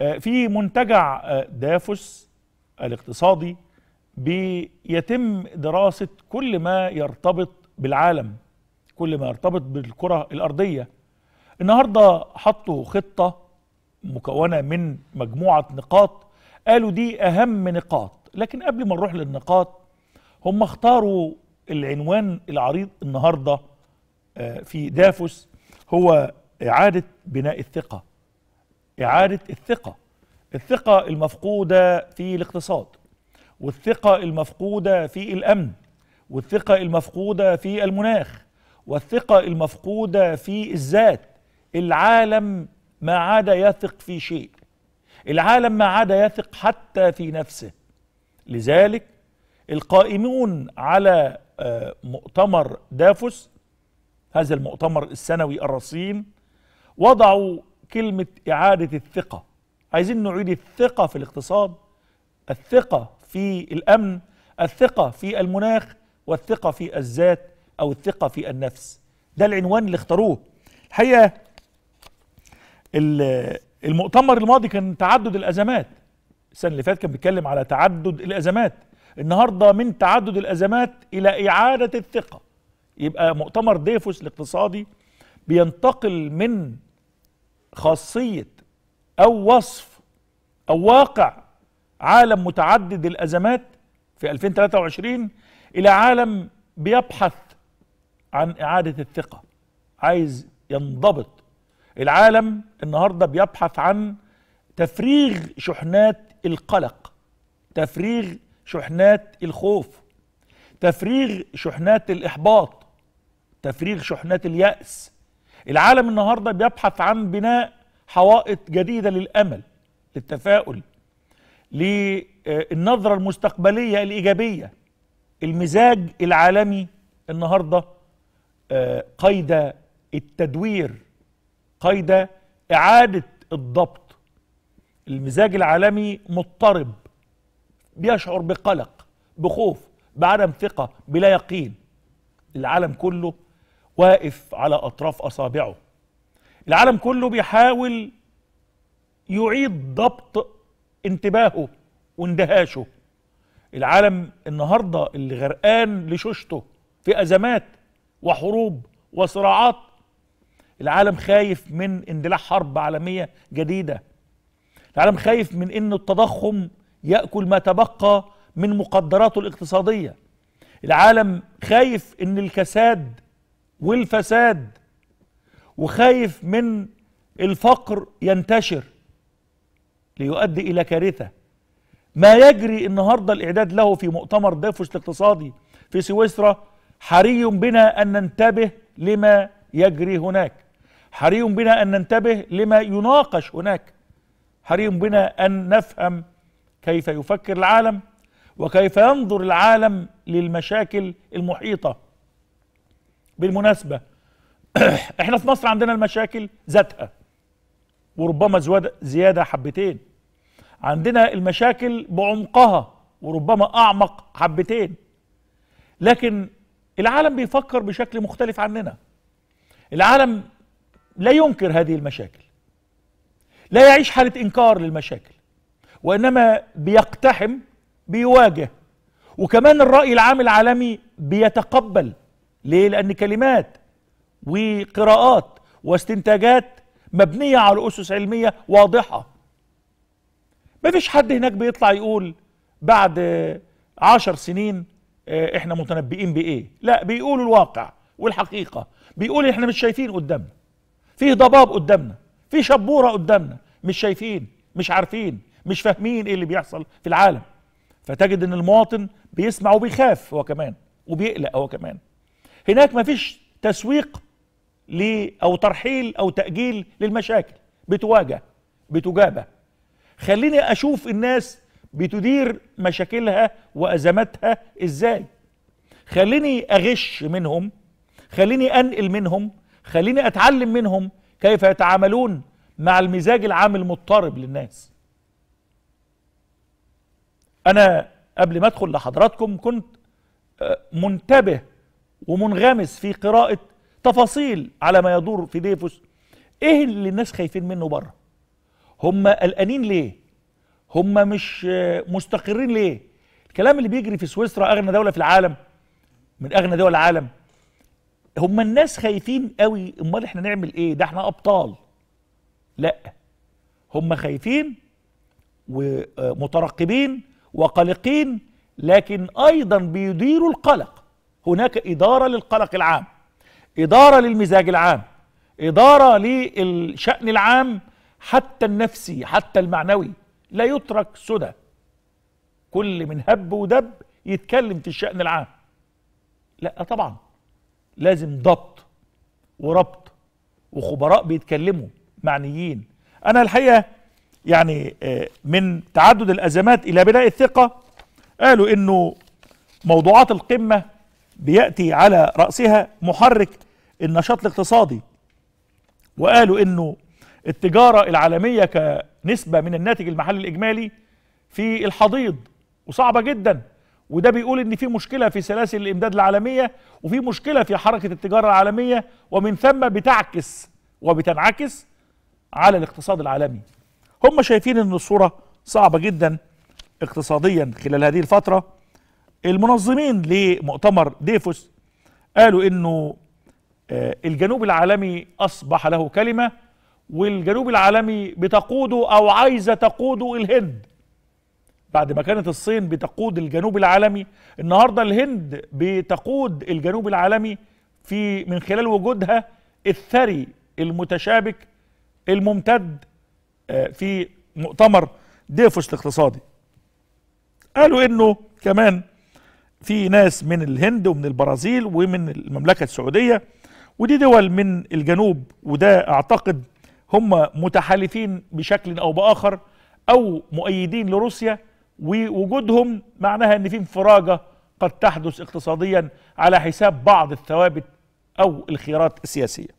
آه، في منتجع آه، دافوس الاقتصادي بيتم دراسة كل ما يرتبط بالعالم كل ما يرتبط بالكرة الأرضية النهاردة حطوا خطة مكونة من مجموعة نقاط قالوا دي أهم نقاط لكن قبل ما نروح للنقاط هم اختاروا العنوان العريض النهاردة آه، في دافوس هو إعادة بناء الثقة إعادة الثقة الثقة المفقودة في الاقتصاد والثقة المفقودة في الأمن والثقة المفقودة في المناخ والثقة المفقودة في الذات العالم ما عاد يثق في شيء العالم ما عاد يثق حتى في نفسه لذلك القائمون على آه، مؤتمر دافوس هذا المؤتمر السنوي الرصين وضعوا كلمة إعادة الثقة عايزين نعيد الثقة في الاقتصاد الثقة في الأمن الثقة في المناخ والثقة في الذات أو الثقة في النفس ده العنوان اللي اختاروه الحقيقة المؤتمر الماضي كان تعدد الأزمات السنة اللي فاتت كان بيتكلم على تعدد الأزمات النهاردة من تعدد الأزمات إلى إعادة الثقة يبقى مؤتمر ديفوس الاقتصادي بينتقل من خاصية أو وصف أو واقع عالم متعدد الأزمات في 2023 إلى عالم بيبحث عن إعادة الثقة عايز ينضبط العالم النهاردة بيبحث عن تفريغ شحنات القلق تفريغ شحنات الخوف تفريغ شحنات الإحباط تفريغ شحنات اليأس العالم النهارده بيبحث عن بناء حوائط جديده للامل للتفاؤل للنظره المستقبليه الايجابيه المزاج العالمي النهارده آه، قيد التدوير قيد اعاده الضبط المزاج العالمي مضطرب بيشعر بقلق بخوف بعدم ثقه بلا يقين العالم كله واقف على أطراف أصابعه العالم كله بيحاول يعيد ضبط انتباهه واندهاشه العالم النهاردة اللي غرقان لشوشته في أزمات وحروب وصراعات العالم خايف من اندلاع حرب عالمية جديدة العالم خايف من أن التضخم يأكل ما تبقى من مقدراته الاقتصادية العالم خايف أن الكساد والفساد وخايف من الفقر ينتشر ليؤدي إلى كارثة ما يجري النهاردة الإعداد له في مؤتمر دافوس الاقتصادي في سويسرا حري بنا أن ننتبه لما يجري هناك حري بنا أن ننتبه لما يناقش هناك حري بنا أن نفهم كيف يفكر العالم وكيف ينظر العالم للمشاكل المحيطه بالمناسبة احنا في مصر عندنا المشاكل ذاتها وربما زيادة حبتين عندنا المشاكل بعمقها وربما أعمق حبتين لكن العالم بيفكر بشكل مختلف عننا العالم لا ينكر هذه المشاكل لا يعيش حالة إنكار للمشاكل وإنما بيقتحم بيواجه وكمان الرأي العام العالمي بيتقبل ليه لأن كلمات وقراءات واستنتاجات مبنية على أسس علمية واضحة مفيش حد هناك بيطلع يقول بعد عشر سنين آه، احنا متنبئين بايه لا بيقولوا الواقع والحقيقة بيقول احنا مش شايفين قدامنا فيه ضباب قدامنا فيه شبورة قدامنا مش شايفين مش عارفين مش فاهمين ايه اللي بيحصل في العالم فتجد ان المواطن بيسمع وبيخاف هو كمان وبيقلق هو كمان هناك ما فيش تسويق أو ترحيل أو تأجيل للمشاكل بتواجه بتجابه خليني أشوف الناس بتدير مشاكلها وأزماتها إزاي خليني أغش منهم خليني أنقل منهم خليني أتعلم منهم كيف يتعاملون مع المزاج العام المضطرب للناس أنا قبل ما أدخل لحضراتكم كنت آه، منتبه ومنغمس في قراءة تفاصيل على ما يدور في ديفوس ايه اللي الناس خايفين منه بره هم قلقانين ليه هم مش مستقرين ليه الكلام اللي بيجري في سويسرا اغنى دولة في العالم من اغنى دول العالم هم الناس خايفين قوي امال احنا نعمل ايه ده احنا ابطال لا هم خايفين ومترقبين وقلقين لكن ايضا بيديروا القلق هناك إدارة للقلق العام إدارة للمزاج العام إدارة للشأن العام حتى النفسي حتى المعنوي لا يترك سدى كل من هب ودب يتكلم في الشأن العام لا طبعا لازم ضبط وربط وخبراء بيتكلموا معنيين أنا الحقيقة يعني آه، من تعدد الأزمات إلى بناء الثقة قالوا إنه موضوعات القمة بيأتي على رأسها محرك النشاط الاقتصادي وقالوا انه التجارة العالمية كنسبة من الناتج المحلي الإجمالي في الحضيض وصعبة جدا وده بيقول ان في مشكلة في سلاسل الإمداد العالمية وفي مشكلة في حركة التجارة العالمية ومن ثم بتعكس وبتنعكس على الاقتصاد العالمي هم شايفين ان الصورة صعبة جدا اقتصاديا خلال هذه الفترة المنظمين لمؤتمر ديفوس قالوا انه آه، الجنوب العالمي اصبح له كلمه والجنوب العالمي بتقوده او عايزه تقوده الهند بعد ما كانت الصين بتقود الجنوب العالمي النهارده الهند بتقود الجنوب العالمي في من خلال وجودها الثري المتشابك الممتد آه، في مؤتمر ديفوس الاقتصادي قالوا انه كمان في ناس من الهند ومن البرازيل ومن المملكة السعودية ودي دول من الجنوب وده أعتقد هم متحالفين بشكل أو بآخر أو مؤيدين لروسيا ووجودهم معناها أن في انفراجة قد تحدث اقتصاديا على حساب بعض الثوابت أو الخيارات السياسية